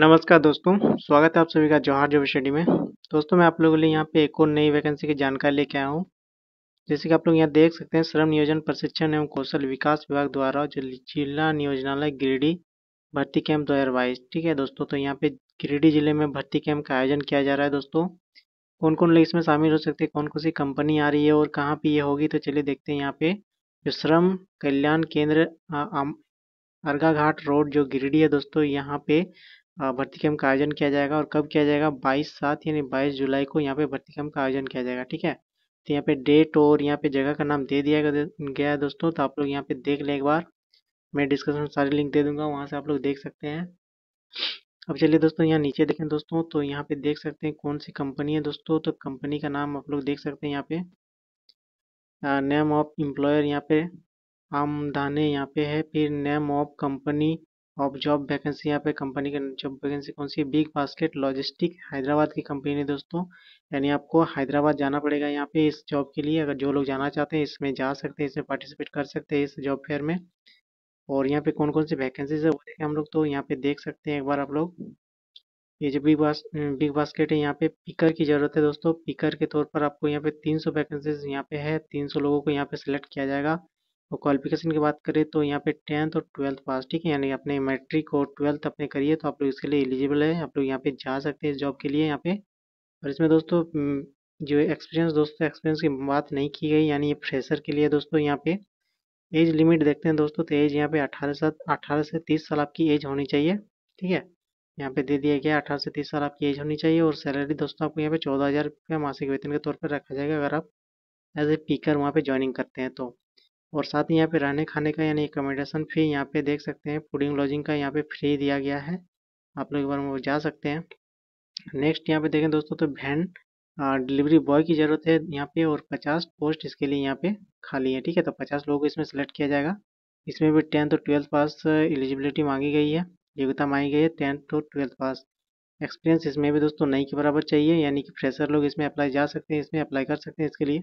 नमस्कार दोस्तों स्वागत है आप सभी का जौहर जॉब स्टडी में दोस्तों मैं आप लोगों के लिए यहाँ पे एक और नई वैकेंसी की जानकारी लेके आया हूँ जैसे कि आप लोग यहाँ देख सकते हैं श्रम नियोजन प्रशिक्षण एवं कौशल विकास विभाग द्वारा जिला नियोजनालय गिरिडीह भर्ती कैंप दो हज़ार बाईस ठीक है दोस्तों तो यहाँ पे गिरिडीह जिले में भर्ती कैंप का आयोजन किया जा रहा है दोस्तों कौन कौन लोग इसमें शामिल हो सकते हैं कौन कौन सी कंपनी आ रही है और कहाँ पे ये होगी तो चलिए देखते हैं यहाँ पे जो श्रम कल्याण केंद्र अर्घाघाट रोड जो गिरिडीह है दोस्तों यहाँ पे हाँ, भर्ती कैंप का आयोजन किया जाएगा और कब किया जाएगा बाईस सात यानी बाईस जुलाई को यहाँ पे भर्ती कैंप का आयोजन किया जाएगा ठीक है तो यहाँ पे डेट और यहाँ पे जगह का नाम दे दिया गया है दोस्तों तो आप लोग यहाँ पे देख लें एक बार मैं डिस्क्रिप्शन में सारी लिंक दे दूंगा वहाँ से आप लोग देख सकते हैं अब चलिए दोस्तों यहाँ नीचे देखें दोस्तों तो यहाँ पे देख सकते हैं कौन सी कंपनी है दोस्तों तो कंपनी का नाम आप लोग देख सकते हैं यहाँ पे नेम ऑफ एम्प्लॉयर यहाँ पे आमदाने यहाँ पे है फिर name of company of job vacancy यहाँ पे कंपनी के जॉब वैकेंसी कौन सी है बिग बास्केट लॉजिस्टिक हैदराबाद की कंपनी है दोस्तों यानी आपको हैदराबाद जाना पड़ेगा यहाँ पे इस जॉब के लिए अगर जो लोग जाना चाहते हैं इसमें जा सकते हैं इसमें पार्टिसिपेट कर सकते हैं इस जॉब फेयर में और यहाँ पे कौन कौन सी वैकेंसीज है वो हम लोग तो यहाँ पे देख सकते हैं एक बार आप लोग ये जो बिग बास बिग बास्केट है यहाँ पे पिकर की ज़रूरत है दोस्तों पिकर के तौर पर आपको यहाँ पे 300 वैकेंसीज यहाँ पे है 300 लोगों को यहाँ पे सिलेक्ट किया जाएगा और क्वालिफिकेशन की बात करें तो यहाँ पे टेंथ और ट्वेल्थ पास ठीक है यानी अपने मैट्रिक और ट्वेल्थ अपने करिए तो आप लोग इसके लिए एलिजिबल है आप लोग यहाँ पे जा सकते हैं इस जॉब के लिए यहाँ पे और इसमें दोस्तों हम्म, जो एक्सपीरियंस दोस्तों एक्सपीरियंस की बात नहीं की गई यानी ये फ्रेशर के लिए दोस्तों यहाँ पे एज लिमिट देखते हैं दोस्तों तो एज यहाँ पे अठारह से अठारह से तीस साल आपकी एज होनी चाहिए ठीक है यहाँ पे दे दिया गया अठारह से तीस साल आपकी एज होनी चाहिए और सैलरी दोस्तों आपको यहाँ पे चौदह हज़ार रुपया मासिक वेतन के तौर पर रखा जाएगा अगर आप एज ए पीकर वहाँ पे ज्वाइनिंग करते हैं तो और साथ ही यहाँ पे रहने खाने का यानी एकोमोडेशन फी यहाँ पे देख सकते हैं फूडिंग लॉजिंग का यहाँ पे फ्री दिया गया है आप लोग एक बार वो जा सकते हैं नेक्स्ट यहाँ पे देखें दोस्तों तो वैन डिलीवरी बॉय की ज़रूरत है यहाँ पे और पचास पोस्ट इसके लिए यहाँ पे खाली है ठीक है तो पचास लोगों को इसमें सेलेक्ट किया जाएगा इसमें भी टेंथ और ट्वेल्थ पास एलिजिबिलिटी मांगी गई है योग्यता मांगी गई है टेंथ और ट्वेल्थ पास एक्सपीरियंस इसमें भी दोस्तों नई के बराबर चाहिए यानी कि फ्रेशर लोग इसमें अप्लाई जा सकते हैं इसमें अप्लाई कर सकते हैं इसके लिए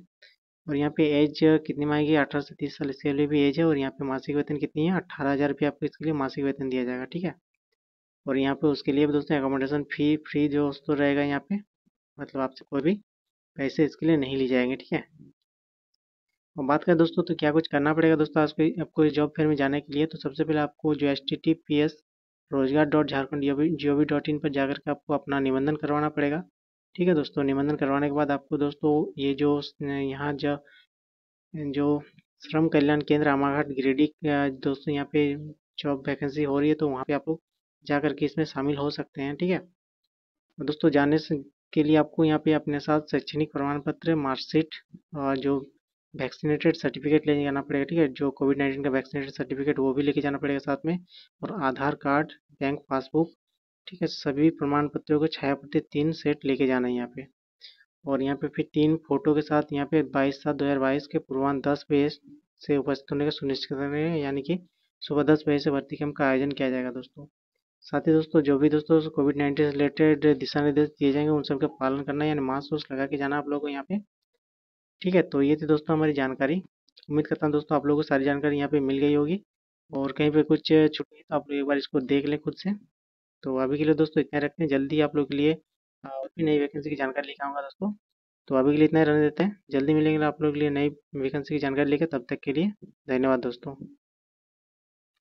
और यहाँ पे एज कितनी मांगेगी अठारह से तीस साल इसके लिए भी एज है और यहाँ पे मासिक वेतन कितनी है अट्ठारह हज़ार रुपये आपको इसके लिए मासिक वेतन दिया जाएगा ठीक है और यहाँ पे उसके लिए दोस्तों एकोमोडेशन फी फ्री जो दोस्तों रहेगा यहाँ पे मतलब आपसे कोई भी पैसे इसके लिए नहीं लिए जाएंगे ठीक है और बात करें दोस्तों तो क्या कुछ करना पड़ेगा दोस्तों कोई आपको जॉब फेयर में जाने के लिए तो सबसे पहले आपको जो S T T P S rozgar dot Jharkhand G O V dot in पर जाकर के आपको अपना निबंधन करवाना पड़ेगा ठीक है दोस्तों निबंधन करवाने के बाद आपको दोस्तों ये जो यहाँ जो जो श्रम कल्याण केंद्र आमाघाट गिरिडीह दोस्तों यहाँ पे जॉब वैकेंसी हो रही है तो वहाँ पे आप लोग जा करके इसमें शामिल हो सकते हैं ठीक है दोस्तों जाने से के लिए आपको यहाँ पे अपने साथ शैक्षणिक प्रमाण पत्र मार्कशीट और जो वैक्सीनेटेड सर्टिफिकेट लेके जाना पड़ेगा ठीक है जो कोविड नाइन्टीन का वैक्सीनेटेड सर्टिफिकेट वो भी लेके जाना पड़ेगा साथ में और आधार कार्ड बैंक पासबुक ठीक है सभी प्रमाण पत्रों को छाया प्रति तीन सेट लेके जाना है यहाँ पे और यहाँ पे फिर तीन फोटो के साथ यहाँ पे 22 सात 2022 के पूर्वान दस बजे से उपस्थित होने का सुनिश्चित करने यानी कि सुबह दस बजे से भर्ती कैंप का आयोजन किया जाएगा दोस्तों साथ ही दोस्तों जो भी दोस्तों कोविड नाइन्टीन से रिलेटेड दिशा निर्देश दिए जाएंगे उन सबका पालन करना यानी मास्क वास्क लगा के जाना आप लोगों को यहाँ पे ठीक है तो ये थी दोस्तों हमारी जानकारी उम्मीद करता हूँ दोस्तों आप लोगों को सारी जानकारी यहाँ पे मिल गई होगी और कहीं पे कुछ छुट्टी तो आप लोग एक बार इसको देख लें खुद से तो अभी के लिए दोस्तों इतना रखते हैं जल्दी आप लोग के लिए और भी नई वैकेंसी की जानकारी लेकर आऊँगा दोस्तों तो अभी के लिए इतना ही रहने देते हैं जल्दी मिलेंगे आप लोग के लिए नई वैकेंसी की जानकारी लेकर तब तक के लिए धन्यवाद दोस्तों